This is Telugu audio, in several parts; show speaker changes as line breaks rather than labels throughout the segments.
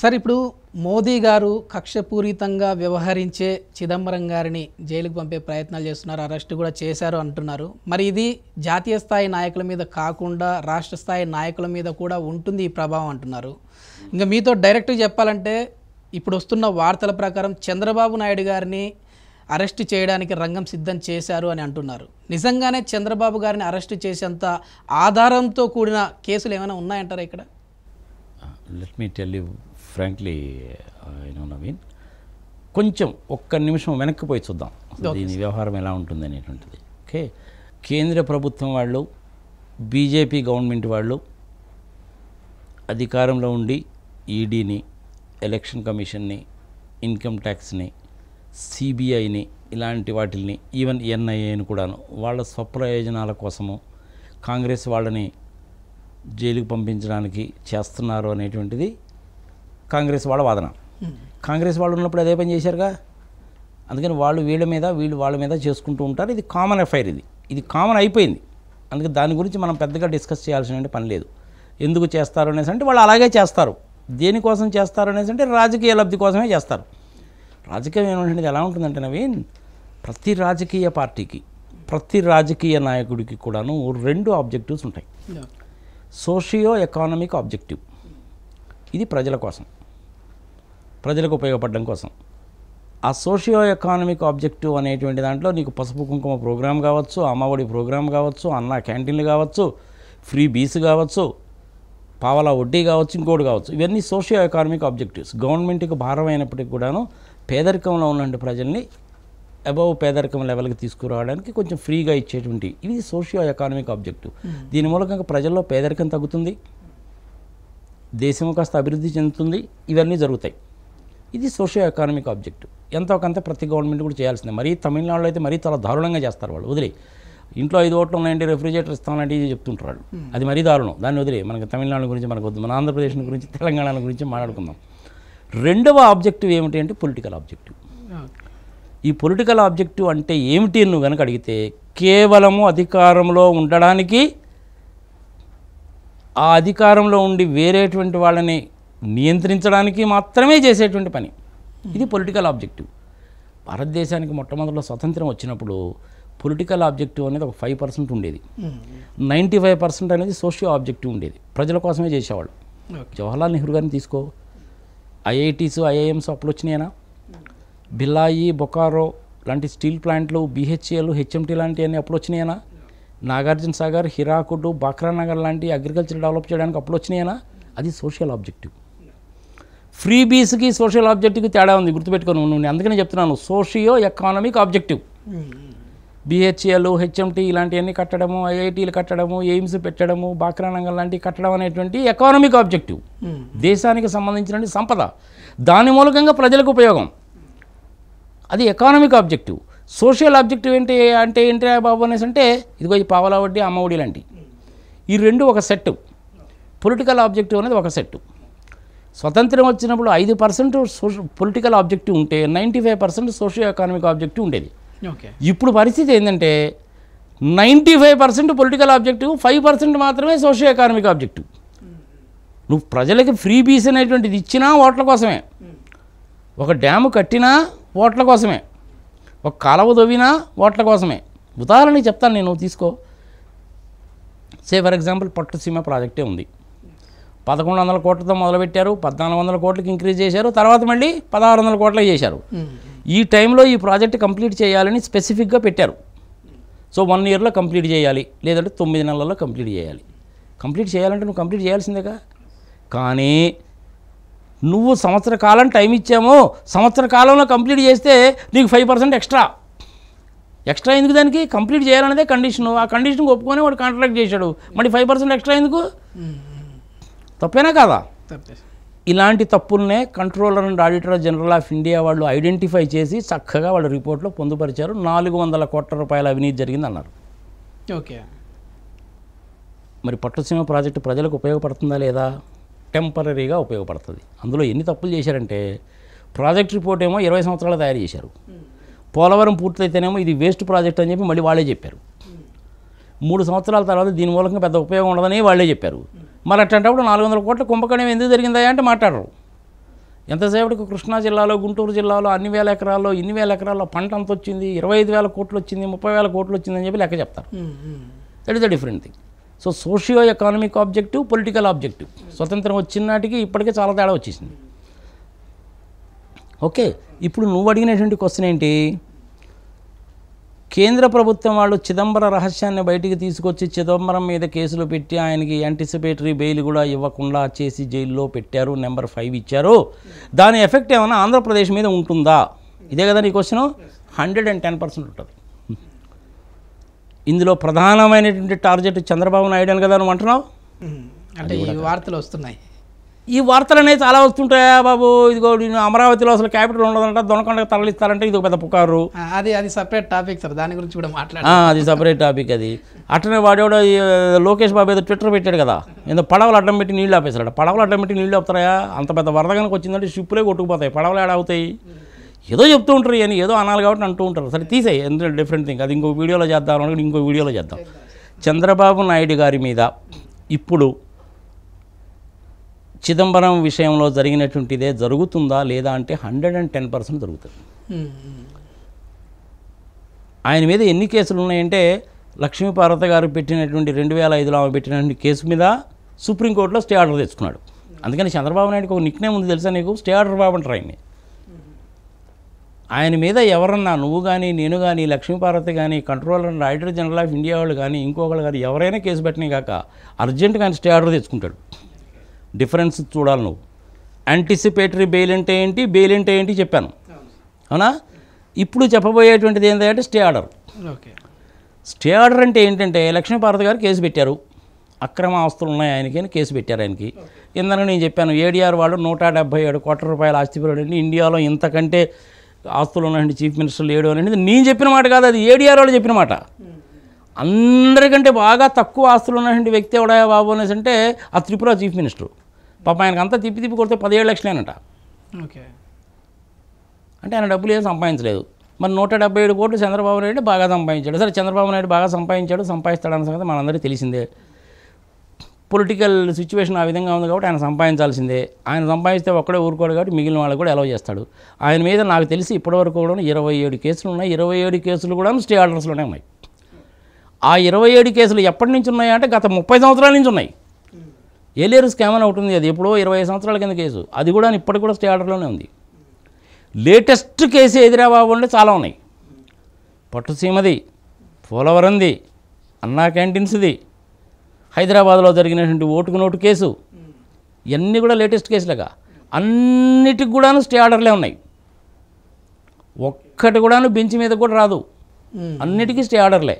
సార్ ఇప్పుడు మోదీ గారు కక్షపూరితంగా వ్యవహరించే చిదంబరం గారిని జైలుకు పంపే ప్రయత్నాలు చేస్తున్నారు అరెస్ట్ కూడా చేశారు అంటున్నారు మరి ఇది జాతీయ స్థాయి నాయకుల మీద కాకుండా రాష్ట్ర స్థాయి నాయకుల మీద కూడా ఉంటుంది ఈ ప్రభావం అంటున్నారు ఇంకా మీతో డైరెక్ట్గా చెప్పాలంటే ఇప్పుడు వస్తున్న వార్తల ప్రకారం చంద్రబాబు నాయుడు గారిని అరెస్ట్ చేయడానికి రంగం సిద్ధం చేశారు అని అంటున్నారు నిజంగానే చంద్రబాబు గారిని అరెస్ట్ చేసేంత ఆధారంతో కూడిన కేసులు ఏమైనా ఉన్నాయంటారా ఇక్కడ
let me tell you frankly you know Naveen కొంచెం ఒక్క నిమిషం వెనక్కి పోయి చూద్దాం దీని వ్యవహారం ఎలా ఉంటుంది అనేటువంటిది ఓకే కేంద్ర ప్రభుత్వం వాళ్ళు బీజేపీ గవర్నమెంట్ వాళ్ళు అధికారంలో ఉండి ఈడీని ఎలక్షన్ కమిషన్ని ఇన్కమ్ ట్యాక్స్ని సిబిఐని ఇలాంటి వాటిల్ని ఈవెన్ ఎన్ఐఏని కూడాను వాళ్ళ స్వప్రయోజనాల కోసము కాంగ్రెస్ వాళ్ళని జైలుకు పంపించడానికి చేస్తున్నారు అనేటువంటిది కాంగ్రెస్ వాళ్ళ వాదన కాంగ్రెస్ వాళ్ళు ఉన్నప్పుడు అదే పని చేశారుగా అందుకని వాళ్ళు వీళ్ళ మీద వీళ్ళు వాళ్ళ మీద చేసుకుంటూ ఉంటారు ఇది కామన్ ఎఫ్ఐఆర్ ఇది ఇది కామన్ అయిపోయింది అందుకే దాని గురించి మనం పెద్దగా డిస్కస్ చేయాల్సిన పని లేదు ఎందుకు చేస్తారు అనేసి అంటే వాళ్ళు అలాగే చేస్తారు దేనికోసం చేస్తారు అనేసి అంటే రాజకీయ లబ్ధి కోసమే చేస్తారు రాజకీయం ఏమంటే ఎలా ఉంటుందంటే నవీన్ ప్రతి రాజకీయ పార్టీకి ప్రతి రాజకీయ నాయకుడికి కూడాను రెండు ఆబ్జెక్టివ్స్ ఉంటాయి సోషియో ఎకానమిక్ ఆబ్జెక్టివ్ ఇది ప్రజల కోసం ప్రజలకు ఉపయోగపడడం కోసం ఆ సోషియో ఎకానమిక్ ఆబ్జెక్టివ్ అనేటువంటి దాంట్లో నీకు పసుపు కుంకుమ ప్రోగ్రాం కావచ్చు అమ్మఒడి ప్రోగ్రామ్ కావచ్చు అన్న క్యాంటీన్లు కావచ్చు ఫ్రీ బీస్ కావచ్చు పావలా వడ్డీ కావచ్చు ఇంకోటి కావచ్చు ఇవన్నీ సోషియో ఎకానమిక్ ఆబ్జెక్టివ్స్ గవర్నమెంట్కి అయినప్పటికీ కూడాను పేదరికంలో ఉన్న ప్రజల్ని అబౌవ్ పేదరికం లెవెల్కి తీసుకురావడానికి కొంచెం ఫ్రీగా ఇచ్చేటువంటి ఇది సోషియో ఎకానమిక్ ఆబ్జెక్టివ్ దీని మూలకంగా ప్రజల్లో పేదరికం తగ్గుతుంది దేశం కాస్త అభివృద్ధి చెందుతుంది ఇవన్నీ జరుగుతాయి ఇది సోషియో ఎకానమిక్ ఆబ్జెక్ట్ ఎంతో కొంత ప్రతి గవర్నమెంట్ కూడా చేయాల్సిందే మరీ తమిళనాడులో అయితే మరీ చాలా దారుణంగా చేస్తారు వాళ్ళు వదిలే ఇంట్లో ఐదు ఓట్లు ఉన్నాయండి రెఫ్రిజిరేటర్ ఇస్తాం ఇది చెప్తుంటారు అది మరీ దారుణం దాన్ని వదిలే మనకి తమిళనాడు గురించి మనకు వద్దు మన ఆంధ్రప్రదేశ్ గురించి తెలంగాణ గురించి మాట్లాడుకుందాం రెండవ ఆబ్జెక్టివ్ ఏమిటి అంటే పొలిటికల్ ఆబ్జెక్టివ్ ఈ పొలిటికల్ ఆబ్జెక్టివ్ అంటే ఏమిటి నువ్వు కనుక అడిగితే కేవలము అధికారంలో ఉండడానికి ఆ అధికారంలో ఉండి వేరేటువంటి వాళ్ళని నియంత్రించడానికి మాత్రమే చేసేటువంటి పని ఇది పొలిటికల్ ఆబ్జెక్టివ్ భారతదేశానికి మొట్టమొదటిలో స్వతంత్రం వచ్చినప్పుడు పొలిటికల్ ఆబ్జెక్టివ్ అనేది ఒక ఫైవ్ పర్సెంట్ ఉండేది నైంటీ ఫైవ్ పర్సెంట్ అనేది సోషియో ఆబ్జెక్టివ్ ఉండేది ప్రజల కోసమే చేసేవాళ్ళు జవహర్లాల్ నెహ్రూ గారిని తీసుకో ఐఐటీస్ ఐఐఎంస్ అప్పుడు వచ్చినాయినా బిల్లాయి బొకారో లాంటి స్టీల్ ప్లాంట్లు బీహెచ్ఏలు హెచ్ఎంటీ లాంటివన్నీ అప్పుడు వచ్చినాయినా నాగార్జున సాగర్ హిరాకుడు బాక్రా నగర్ లాంటి అగ్రికల్చర్ డెవలప్ చేయడానికి అప్పుడు వచ్చినాయినా అది సోషల్ ఆబ్జెక్టివ్ ఫ్రీ బీస్కి సోషల్ ఆబ్జెక్టివ్కి తేడా ఉంది గుర్తుపెట్టుకొని నేను అందుకనే చెప్తున్నాను socio economic objective BHEL HMT ఇలాంటివన్నీ కట్టడము ఐఐటీలు కట్టడము ఎయిమ్స్ పెట్టడము బాక్రానంగం లాంటివి కట్టడం అనేటువంటి ఎకానమిక్ ఆబ్జెక్టివ్ hmm. దేశానికి సంబంధించిన సంపద దాని మూలకంగా ప్రజలకు ఉపయోగం అది ఎకానమిక్ ఆబ్జెక్టివ్ సోషల్ ఆబ్జెక్టివ్ ఏంటి అంటే ఏంటి బాబు అనేసి అంటే ఇదిగో ఈ పావలా వడ్డీ అమ్మ ఒడి లాంటివి ఈ రెండు ఒక సెట్ పొలిటికల్ ఆబ్జెక్టివ్ అనేది ఒక సెట్టు స్వతంత్రం వచ్చినప్పుడు ఐదు పర్సెంట్ పొలిటికల్ ఆబ్జెక్టివ్ ఉంటే ninety five percent socio economic objective ఉండేది ఇప్పుడు పరిస్థితి ఏంటంటే ninety five percent political objective five percent మాత్రమే సోషియో ఎకానమిక్ ఆబ్జెక్టివ్ hmm. నువ్వు ప్రజలకి ఫ్రీ బీస్ అనేటువంటిది ఇచ్చినా ఓట్ల కోసమే hmm. ఒక డ్యాము కట్టినా ఓట్ల కోసమే ఒక కాలువ తవ్వినా ఓట్ల కోసమే ఉదాహరణకి చెప్తాను నేను తీసుకో సే ఫర్ ఎగ్జాంపుల్ పట్టుసీమ ప్రాజెక్టే ఉంది పదకొండు వందల కోట్లతో మొదలుపెట్టారు పద్నాలుగు వందల కోట్లకి ఇంక్రీజ్ చేశారు తర్వాత మళ్ళీ పదహారు వందల కోట్లకి చేశారు ఈ టైంలో ఈ ప్రాజెక్ట్ కంప్లీట్ చేయాలని స్పెసిఫిక్గా పెట్టారు సో వన్ ఇయర్లో కంప్లీట్ చేయాలి లేదంటే తొమ్మిది నెలల్లో కంప్లీట్ చేయాలి కంప్లీట్ చేయాలంటే నువ్వు కంప్లీట్ చేయాల్సిందేగా కానీ నువ్వు సంవత్సర కాలం టైం ఇచ్చాము సంవత్సర కాలంలో కంప్లీట్ చేస్తే నీకు ఫైవ్ పర్సెంట్ ఎక్స్ట్రా ఎక్స్ట్రా ఎందుకు దానికి కంప్లీట్ చేయాలనేదే కండిషను ఆ కండిషన్కి ఒప్పుకొని వాడు కాంట్రాక్ట్ చేశాడు మళ్ళీ ఫైవ్ పర్సెంట్ ఎక్స్ట్రా ఎందుకు తప్పేనా కదా ఇలాంటి తప్పులనే controller and auditor general of India వాళ్ళు ఐడెంటిఫై చేసి చక్కగా వాళ్ళ రిపోర్ట్లో పొందుపరిచారు నాలుగు వందల కోట్ల రూపాయల అవినీతి జరిగింది అన్నారు ఓకే మరి పట్టుసీమ ప్రాజెక్టు ప్రజలకు ఉపయోగపడుతుందా లేదా టెంపరీగా ఉపయోగపడుతుంది అందులో ఎన్ని తప్పులు చేశారంటే ప్రాజెక్ట్ రిపోర్ట్ ఏమో ఇరవై సంవత్సరాలు తయారు చేశారు hmm. పోలవరం పూర్తయితేనేమో ఇది వేస్ట్ ప్రాజెక్ట్ అని చెప్పి మళ్ళీ వాళ్ళే చెప్పారు hmm. మూడు సంవత్సరాల తర్వాత దీని మూలంగా పెద్ద ఉపయోగం ఉండదని వాళ్ళే చెప్పారు hmm. మరి అట్లాంటప్పుడు నాలుగు వందల కోట్ల కుంభకోణం ఎందుకు జరిగిందా అంటే మాట్లాడరు ఎంతసేపటికి కృష్ణా జిల్లాలో గుంటూరు జిల్లాలో అన్ని వేల ఎకరాల్లో ఇన్ని వేల ఎకరాల్లో పంట అంత వచ్చింది ఇరవై ఐదు వేల కోట్లు వచ్చింది ముప్పై వేల కోట్లు వచ్చిందని చెప్పి లెక్క చెప్తారు that is the different thing so socio economic objective political objective స్వతంత్రం వచ్చిన నాటికి ఇప్పటికే చాలా తేడా వచ్చేసింది ఓకే ఇప్పుడు నువ్వు అడిగినటువంటి క్వశ్చన్ ఏంటి కేంద్ర ప్రభుత్వం వాళ్ళు చిదంబర రహస్యాన్ని బయటికి తీసుకొచ్చి చిదంబరం మీద కేసులు పెట్టి ఆయనకి యాంటిసిపేటరీ బెయిల్ కూడా ఇవ్వకుండా చేసి జైల్లో పెట్టారు నెంబర్ ఫైవ్ ఇచ్చారు దాని ఎఫెక్ట్ ఏమైనా ఆంధ్రప్రదేశ్ మీద ఉంటుందా ఇదే కదా నీ question hundred and ten percent ఉంటుంది ఇందులో ప్రధానమైనటువంటి టార్గెట్ చంద్రబాబు నాయుడు అని కదా నువ్వు అంటున్నావు అంటే వార్తలు వస్తున్నాయి ఈ అనేవి చాలా వస్తుంటాయా బాబు ఇదిగో నేను అమరావతిలో అసలు క్యాపిటల్ ఉండదంట దొనకొండకు తరలిస్తారంటే ఇది ఒక పెద్ద పుకారు అది అది సపరేట్ టాపిక్ సార్ దాని గురించి కూడా మాట్లాడాలి అది సపరేట్ టాపిక్ అది అట్లనే వాడేవాడు లోకేష్ బాబు ఏదో ట్విట్టర్ పెట్టాడు కదా ఏదో పడవలు అడ్డం పెట్టి నీళ్ళు ఆపేశాడు పడవలు అడ్డం పెట్టి నీళ్ళు ఆపుతారా అంత పెద్ద వరద కనుక వచ్చిందంటే షిప్పులే కొట్టుకుపోతాయి పడవలు అవుతాయి ఏదో చెప్తూ ఉంటారు అని ఏదో అనాలి కాబట్టి అంటూ ఉంటారు సరే తీసేయి ఎందుకంటే డిఫరెంట్ థింగ్ అది ఇంకో వీడియోలో చేద్దాం అనుకుంటే ఇంకో వీడియోలో చేద్దాం చంద్రబాబు నాయుడు గారి మీద ఇప్పుడు చిదంబరం విషయంలో జరిగినటువంటిదే జరుగుతుందా లేదా అంటే హండ్రెడ్ అండ్ టెన్ పర్సెంట్ జరుగుతుంది ఆయన మీద ఎన్ని కేసులు ఉన్నాయంటే లక్ష్మీపార్వత గారు పెట్టినటువంటి రెండు వేల ఐదులో ఆమె పెట్టినటువంటి కేసు మీద సుప్రీంకోర్టులో స్టే ఆర్డర్ తెచ్చుకున్నాడు అందుకని చంద్రబాబు నాయుడుకి ఒక నిక్నేమ్ ఉంది తెలుసా నీకు స్టే ఆర్డర్ బాబంటారు ఆయన్ని ఆయన మీద ఎవరన్నా నువ్వు కానీ నేను కానీ లక్ష్మీపార్వత కానీ controller auditor general of India వాళ్ళు కానీ ఇంకొకళ్ళు కానీ ఎవరైనా కేసు పెట్టినాయి కాక అర్జెంటుగా ఆయన స్టే ఆర్డర్ తెచ్చుకుంటాడు డిఫరెన్స్ చూడాలి నువ్వు యాంటిసిపేటరీ బెయిల్ అంటే ఏంటి బెయిల్ అంటే ఏంటి చెప్పాను అవునా ఇప్పుడు చెప్పబోయేటువంటిది ఏంటంటే stay order okay stay order అంటే ఏంటంటే లక్ష్మీపార్వతి గారు కేసు పెట్టారు అక్రమ ఆస్తులు ఉన్నాయి ఆయనకి అని కేసు పెట్టారు ఆయనకి ఇందాక నేను చెప్పాను ఏడీఆర్ వాళ్ళు నూట డెబ్బై ఏడు కోట్ల రూపాయల ఆస్తి ఆస్తిపరుడు ఇండియాలో ఇంతకంటే ఆస్తులు ఉన్నాయండి చీఫ్ మినిస్టర్లు ఏడు అనేది నేను చెప్పిన మాట కాదు అది ఏడీఆర్ వాళ్ళు చెప్పిన మాట అందరికంటే బాగా తక్కువ ఆస్తులు ఉన్నటువంటి వ్యక్తి ఎవడా బాబు అనేసి అంటే ఆ త్రిపుర చీఫ్ మినిస్టర్ పాప ఆయనకు అంతా తిప్పి తిప్పి కొడితే పదిహేడు లక్షలేనట ఓకే అంటే ఆయన డబ్బులు ఏం సంపాదించలేదు మరి నూట డెబ్బై ఏడు కోట్లు చంద్రబాబు నాయుడు బాగా సంపాదించాడు సరే చంద్రబాబు నాయుడు బాగా సంపాదించాడు సంపాదిస్తాడన్న సంగతి మనందరికీ తెలిసిందే పొలిటికల్ సిచ్యువేషన్ ఆ విధంగా ఉంది కాబట్టి ఆయన సంపాదించాల్సిందే ఆయన సంపాదిస్తే ఒక్కడే ఊరుకోడు కాబట్టి మిగిలిన వాళ్ళు కూడా అలౌ చేస్తాడు ఆయన మీద నాకు తెలిసి ఇప్పటివరకు కూడా ఇరవై ఏడు కేసులు ఉన్నాయి ఇరవై ఏడు కేసులు కూడా స్టే ఆర్డర్స్లోనే ఉన్నాయి ఆ ఇరవై ఏడు కేసులు ఎప్పటి నుంచి ఉన్నాయి అంటే గత ముప్పై సంవత్సరాల నుంచి ఉన్నాయి ఏలేరు స్కామ్ అని ఒకటి ఉంది అది ఎప్పుడో ఇరవై సంవత్సరాల కింద కేసు అది కూడా ఇప్పటికి కూడా స్టే ఆర్డర్లోనే ఉంది లేటెస్ట్ కేసు హైదరాబాద్ అంటే చాలా ఉన్నాయి పట్టుసీమది పోలవరంది అన్నా క్యాంటీన్స్ది హైదరాబాద్లో జరిగినటువంటి ఓటుకు నోటు కేసు ఇవన్నీ కూడా లేటెస్ట్ కేసులుగా అన్నిటికి కూడాను స్టే ఆర్డర్లే ఉన్నాయి ఒక్కటి కూడాను బెంచ్ మీద కూడా రాదు అన్నిటికీ స్టే ఆర్డర్లే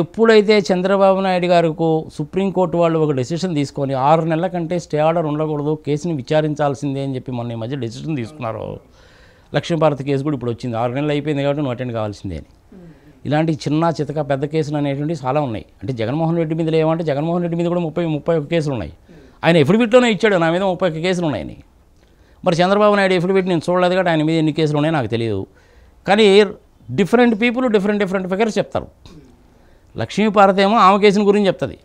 ఎప్పుడైతే చంద్రబాబు నాయుడు గారికి సుప్రీంకోర్టు వాళ్ళు ఒక డెసిషన్ తీసుకొని ఆరు నెలల కంటే స్టే ఆర్డర్ ఉండకూడదు కేసుని విచారించాల్సిందే అని చెప్పి మొన్న ఈ మధ్య డెసిషన్ తీసుకున్నారు లక్ష్మీభారత్ కేసు కూడా ఇప్పుడు వచ్చింది ఆరు నెలలు అయిపోయింది కాబట్టి నువ్వు అటెండ్ కావాల్సిందే అని ఇలాంటి చిన్న చితక పెద్ద కేసులు అనేటువంటి చాలా ఉన్నాయి అంటే జగన్మోహన్ రెడ్డి మీద ఏమంటే జగన్మోహన్ రెడ్డి మీద కూడా ముప్పై ముప్పై ఒక్క కేసులు ఉన్నాయి ఆయన ఎఫిడవిట్లోనే ఇచ్చాడు నా మీద ముప్పై ఒక్క కేసులు ఉన్నాయని మరి చంద్రబాబు నాయుడు ఎఫిడవిట్ నేను చూడలేదు కాబట్టి ఆయన మీద ఎన్ని కేసులు ఉన్నాయో నాకు తెలియదు కానీ different people different different figures చెప్తారు లక్ష్మీపార్వతి ఏమో ఆమె కేసుని గురించి చెప్తుంది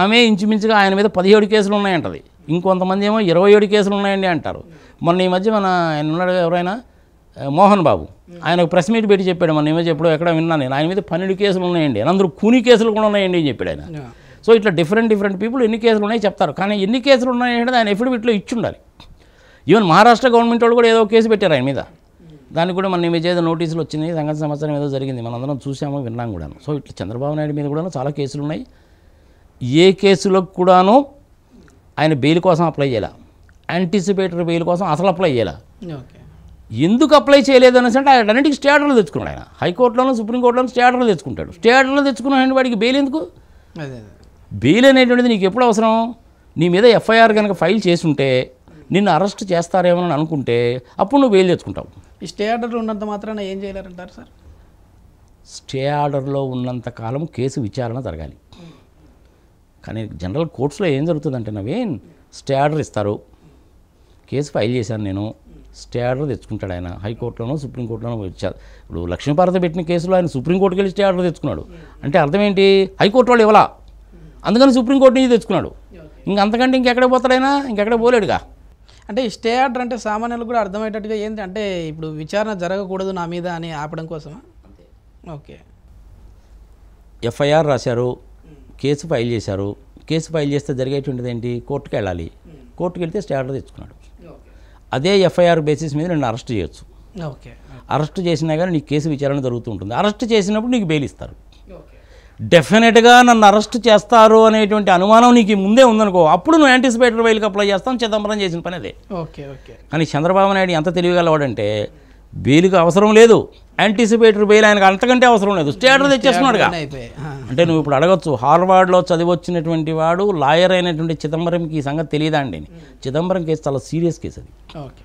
ఆమె ఇంచుమించుగా ఆయన మీద పదిహేడు కేసులు ఉన్నాయంటది ఇంకొంతమంది ఏమో ఇరవై ఏడు కేసులు ఉన్నాయండి అంటారు మొన్న ఈ మధ్య మన ఆయన ఉన్నాడు ఎవరైనా మోహన్ బాబు ఆయన ఒక ప్రెస్ మీట్ పెట్టి చెప్పాడు మన ఈ మధ్య ఎప్పుడో ఎక్కడ విన్నాను నేను ఆయన మీద పన్నెండు కేసులు ఉన్నాయండి అందరూ కూని కేసులు కూడా ఉన్నాయండి అని చెప్పాడు ఆయన సో ఇట్లా డిఫరెంట్ డిఫరెంట్ పీపుల్ ఎన్ని కేసులు ఉన్నాయి చెప్తారు కానీ ఎన్ని కేసులు ఉన్నాయంటే ఆయన ఎఫిడవిట్లో ఇచ్చి ఉండాలి ఈవెన్ మహారాష్ట్ర గవర్నమెంట్ వాళ్ళు కూడా ఏదో కేసు పెట్టారు ఆయన మీద దానికి కూడా మన ఇమేజ్ ఏదో నోటీసులు వచ్చినాయి సంఘటన సంవత్సరం ఏదో జరిగింది మనందరం చూసాము విన్నాం కూడాను సో ఇట్లా చంద్రబాబు నాయుడు మీద కూడా చాలా కేసులు ఉన్నాయి ఏ కేసులకు కూడాను ఆయన బెయిల్ కోసం అప్లై చేయాల యాంటిసిపేటరీ బెయిల్ కోసం అసలు అప్లై చేయాల ఎందుకు అప్లై చేయలేదు అనేసి అంటే ఆయన అన్నింటికి స్టే ఆర్డర్లు తెచ్చుకున్నాడు ఆయన హైకోర్టులోనూ సుప్రీంకోర్టులోనూ స్టే ఆర్డర్లు తెచ్చుకుంటాడు స్టే ఆర్డర్లు తెచ్చుకున్నాడు వాడికి బెయిల్ ఎందుకు బెయిల్ అనేటువంటిది నీకు ఎప్పుడు అవసరం నీ మీద ఎఫ్ఐఆర్ కనుక ఫైల్ చేసి ఉంటే నిన్ను అరెస్ట్ చేస్తారేమో అని అనుకుంటే అప్పుడు నువ్వు బెయిల్ తెచ్చుకుంటావు
ఈ స్టే ఆర్డర్లో ఉన్నంత మాత్రాన ఏం చేయలేరంటారు సార్
స్టే ఆర్డర్లో ఉన్నంత కాలం కేసు విచారణ జరగాలి కానీ జనరల్ కోర్ట్స్లో ఏం జరుగుతుందంటే నవీన్ స్టే ఆర్డర్ ఇస్తారు కేసు ఫైల్ చేశాను నేను స్టే ఆర్డర్ తెచ్చుకుంటాడు ఆయన హైకోర్టులోనో సుప్రీంకోర్టులోనో వచ్చారు ఇప్పుడు లక్ష్మీపార్వతి పెట్టిన కేసులో ఆయన సుప్రీంకోర్టుకి వెళ్ళి స్టే ఆర్డర్ తెచ్చుకున్నాడు అంటే అర్థం ఏంటి హైకోర్టు వాళ్ళు ఇవ్వాలా అందుకని సుప్రీంకోర్టు నుంచి తెచ్చుకున్నాడు ఇంకంతకంటే అంతకంటే ఇంకెక్కడ పోతాడైనా ఇంకెక్కడ పోలేడుగా
అంటే ఈ స్టే ఆర్డర్ అంటే సామాన్యులు కూడా అర్థమయ్యేటట్టుగా ఏంటి అంటే ఇప్పుడు విచారణ జరగకూడదు నా మీద అని ఆపడం కోసమా ఓకే
ఎఫ్ఐఆర్ రాశారు కేసు ఫైల్ చేశారు కేసు ఫైల్ చేస్తే జరిగేటువంటిది ఏంటి కోర్టుకు వెళ్ళాలి hmm. కోర్టుకు వెళ్తే స్టే ఆర్డర్ తెచ్చుకున్నాడు అదే ఎఫ్ఐఆర్ బేసిస్ మీద నేను అరెస్ట్ చేయొచ్చు ఓకే అరెస్ట్ చేసినా కానీ నీకు కేసు విచారణ జరుగుతూ ఉంటుంది అరెస్ట్ చేసినప్పుడు నీకు బెయిల్ ఇస్తారు డెఫినెట్గా నన్ను అరెస్ట్ చేస్తారు అనేటువంటి అనుమానం నీకు ముందే ఉందనుకో అప్పుడు నువ్వు యాంటిసిపేటర్ వైల్కి అప్లై చేస్తాను చిదంబరం చేసిన పని అదే ఓకే ఓకే కానీ చంద్రబాబు నాయుడు ఎంత తెలియగలవాడంటే బెయిల్కి అవసరం లేదు యాంటిసిపేటర్ బెయిల్ ఆయనకు అంతకంటే అవసరం లేదు స్టేటర్ తెచ్చేస్తున్నాడుగా అంటే నువ్వు ఇప్పుడు అడగచ్చు హార్వర్డ్లో చదివొచ్చినటువంటి వాడు లాయర్ అయినటువంటి చిదంబరంకి ఈ సంగతి తెలియదా అండి చిదంబరం కేసు చాలా సీరియస్ కేసు అది ఓకే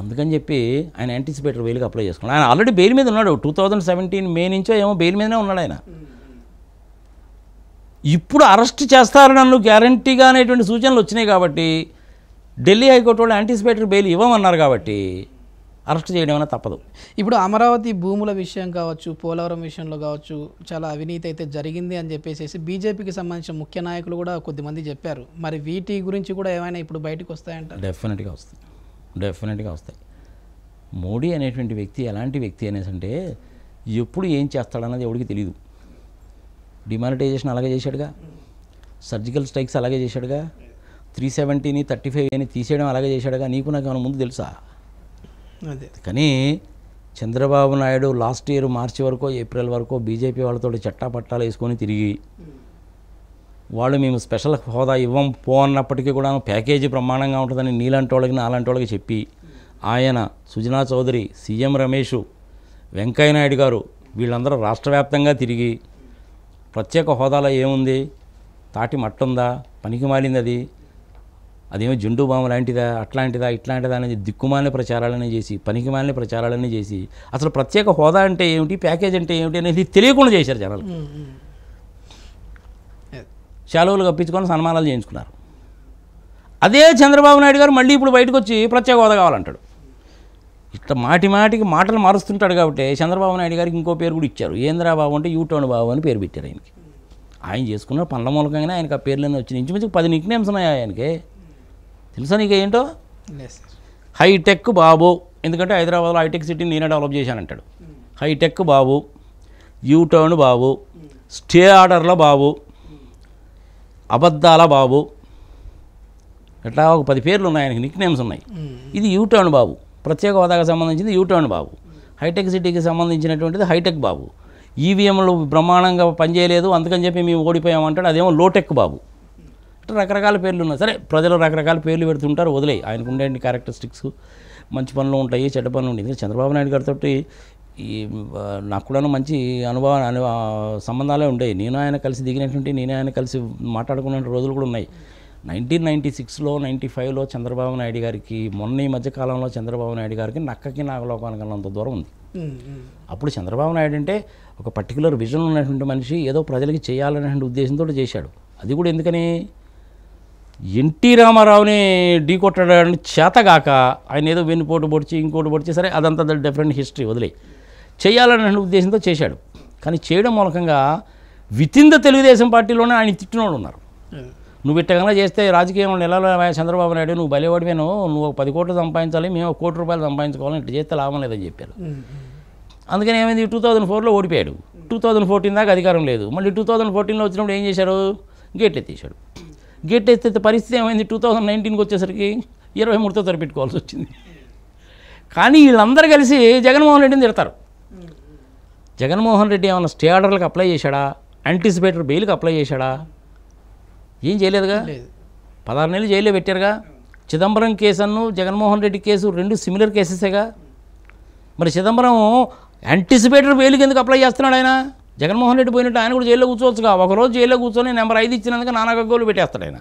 అందుకని చెప్పి ఆయన యాంటిసిపేటర్ బెయిల్కి అప్లై చేసుకున్నాడు ఆయన ఆల్రెడీ బెయిల్ మీద ఉన్నాడు టూ థౌజండ్ సెవెంటీన్ మే నుంచో ఏమో బెయిల్ మీదనే ఉన్నాడు ఆయన ఇప్పుడు అరెస్ట్ చేస్తారు నన్ను గ్యారంటీగా అనేటువంటి సూచనలు వచ్చినాయి కాబట్టి ఢిల్లీ హైకోర్టు వాళ్ళు యాంటిసిపేటర్ బెయిల్ ఇవ్వమన్నారు కాబట్టి అరెస్ట్ చేయడం అనేది తప్పదు
ఇప్పుడు అమరావతి భూముల విషయం కావచ్చు పోలవరం విషయంలో కావచ్చు చాలా అవినీతి అయితే జరిగింది అని చెప్పేసి బీజేపీకి సంబంధించిన ముఖ్య నాయకులు కూడా కొద్దిమంది చెప్పారు మరి వీటి గురించి కూడా ఏమైనా ఇప్పుడు బయటకు వస్తాయంట
డెఫినెట్గా వస్తాయి డెఫినెట్గా వస్తాయి మోడీ అనేటువంటి వ్యక్తి ఎలాంటి వ్యక్తి అనేసి అంటే ఎప్పుడు ఏం చేస్తాడన్నది ఎవడికి తెలియదు డిమానిటైజేషన్ అలాగే చేశాడుగా సర్జికల్ స్ట్రైక్స్ అలాగే చేశాడుగా త్రీ సెవెంటీని థర్టీ ఫైవ్ అని తీసేయడం అలాగే చేశాడుగా నీకు నాకు ఏమైనా ముందు తెలుసా అదే కానీ Chandrababu Naidu last year March వరకు ఏప్రిల్ వరకు బీజేపీ వాళ్ళతో చట్టాపట్టాలు వేసుకొని తిరిగి వాళ్ళు మేము స్పెషల్ హోదా ఇవ్వం పో అన్నప్పటికీ కూడా ప్యాకేజీ ప్రమాణంగా ఉంటుందని నీలాంటి వాళ్ళకి నాలాంటి వాళ్ళకి చెప్పి ఆయన సుజనా చౌదరి సీఎం రమేష్ వెంకయ్యనాయుడు గారు వీళ్ళందరూ రాష్ట్ర వ్యాప్తంగా తిరిగి ప్రత్యేక హోదాలో ఏముంది తాటి మట్టుందా పనికి మాలింది అది అదేమో జుండు బాంబు లాంటిదా అట్లాంటిదా ఇట్లాంటిదా అనేది దిక్కుమాలిన ప్రచారాలని చేసి పనికి మాలిన ప్రచారాలని చేసి అసలు ప్రత్యేక హోదా అంటే ఏమిటి ప్యాకేజ్ అంటే ఏమిటి అనేది తెలియకుండా చేశారు జనాలు సెలవులు కప్పించుకొని సన్మానాలు చేయించుకున్నారు అదే చంద్రబాబు నాయుడు గారు మళ్ళీ ఇప్పుడు బయటకు వచ్చి ప్రత్యేక హోదా కావాలంటాడు ఇట్ట మాటి మాటికి మాటలు మారుస్తుంటాడు కాబట్టి చంద్రబాబు నాయుడు గారికి ఇంకో పేరు కూడా ఇచ్చారు ఏంద్రా బాబు అంటే యూటర్న్ బాబు అని పేరు పెట్టారు ఆయనకి ఆయన చేసుకున్న పండ్ల మూలకంగానే ఆయనకు ఆ పేర్లన్నీ వచ్చినాయి ఇంచుమించు పది నిక్ నేమ్స్ ఉన్నాయి ఆయనకి తెలుసా నీకు ఏంటో హైటెక్ బాబు ఎందుకంటే హైదరాబాద్లో హైటెక్ సిటీని నేనే డెవలప్ చేశానంటాడు hi-tech Babu U-turn Babu stay ఆర్డర్లో బాబు అబద్ధాల బాబు ఎట్లా ఒక పది పేర్లు ఉన్నాయి ఆయనకి నిక్ నేమ్స్ ఉన్నాయి ఇది యూటర్న్ బాబు ప్రత్యేక హోదాకు సంబంధించింది యూటర్న్ బాబు హైటెక్ సిటీకి సంబంధించినటువంటిది హైటెక్ బాబు ఈవీఎంలు e బ్రహ్మాండంగా పనిచేయలేదు అందుకని చెప్పి మేము ఓడిపోయామంటాడు అదేమో లోటెక్ బాబు అంటే రకరకాల పేర్లు ఉన్నాయి సరే ప్రజలు రకరకాల పేర్లు పెడుతుంటారు వదిలే ఆయనకు ఉండే క్యారెక్టరిస్టిక్స్ మంచి పనులు ఉంటాయి చెడ్డ పనులు ఉంటాయి చంద్రబాబు నాయుడు గారితో ఈ నాకు కూడా మంచి అనుభవం అను సంబంధాలే ఉండేవి నేను ఆయన కలిసి దిగినటువంటి నేను ఆయన కలిసి మాట్లాడుకున్న రోజులు కూడా ఉన్నాయి నైన్టీన్ నైంటీ సిక్స్లో నైంటీ ఫైవ్లో చంద్రబాబు నాయుడు గారికి మొన్న ఈ మధ్య కాలంలో చంద్రబాబు నాయుడు గారికి నక్కకి నాగలోకానికి దూరం ఉంది అప్పుడు చంద్రబాబు నాయుడు అంటే ఒక పర్టికులర్ విజన్ ఉన్నటువంటి మనిషి ఏదో ప్రజలకి చేయాలనేటువంటి ఉద్దేశంతో చేశాడు అది కూడా ఎందుకని ఎన్టీ రామారావుని ఢీ కొట్టడానికి చేతగాక ఆయన ఏదో వెన్నుపోటు పొడిచి ఇంకోటి పొడిచి సరే అదంతా డిఫరెంట్ హిస్టరీ వదిలే చేయాలనే ఉద్దేశంతో చేశాడు కానీ చేయడం మూలకంగా వితిన్ ద తెలుగుదేశం పార్టీలోనే ఆయన తిట్టిన వాళ్ళు ఉన్నారు hmm. నువ్వు ఇట్టగా చేస్తే రాజకీయంలో నెలలో చంద్రబాబు నాయుడు నువ్వు బలేవాడివేను నువ్వు పది కోట్లు సంపాదించాలి మేము ఒక కోటి రూపాయలు సంపాదించుకోవాలి ఇట్లా చేస్తే లాభం లేదని చెప్పారు hmm. అందుకని ఏమైంది టూ థౌజండ్ ఫోర్లో ఓడిపోయాడు టూ థౌజండ్ ఫోర్టీన్ దాకా అధికారం లేదు మళ్ళీ టూ థౌజండ్ ఫోర్టీన్లో వచ్చినప్పుడు ఏం చేశాడు గేట్లు ఎత్తేసాడు గేట్ ఎత్తే పరిస్థితి ఏమైంది టూ థౌజండ్ నైన్టీన్కి వచ్చేసరికి ఇరవై మూడుతో తరిపెట్టుకోవాల్సి వచ్చింది కానీ వీళ్ళందరూ కలిసి జగన్మోహన్ రెడ్డిని తిడతారు జగన్మోహన్ రెడ్డి ఏమైనా స్టే ఆర్డర్లకు అప్లై చేశాడా యాంటిసిపేటర్ బెయిల్కి అప్లై చేశాడా ఏం చేయలేదుగా పదహారు నెలలు జైల్లో పెట్టారుగా చిదంబరం కేసును జగన్మోహన్ రెడ్డి కేసు రెండు సిమిలర్ కేసెసేగా మరి చిదంబరం యాంటిసిపేటర్ బెయిల్కి ఎందుకు అప్లై చేస్తున్నాడు ఆయన జగన్మోహన్ రెడ్డి పోయినట్టు ఆయన కూడా జైల్లో కూర్చోవచ్చుగా ఒకరోజు జైల్లో కూర్చొని నెంబర్ ఐదు ఇచ్చినందుకు నానాగగ్గోలు పెట్టేస్తాడు ఆయన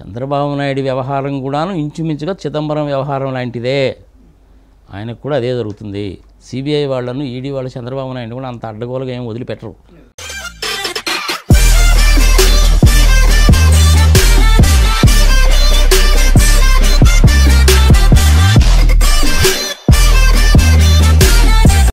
చంద్రబాబు నాయుడు వ్యవహారం కూడాను ఇంచుమించుగా చిదంబరం వ్యవహారం లాంటిదే ఆయనకు కూడా అదే జరుగుతుంది సిబిఐ వాళ్ళను ఈడీ వాళ్ళు చంద్రబాబు నాయుడు కూడా అంత అడ్డగోలుగా ఏం వదిలిపెట్టరు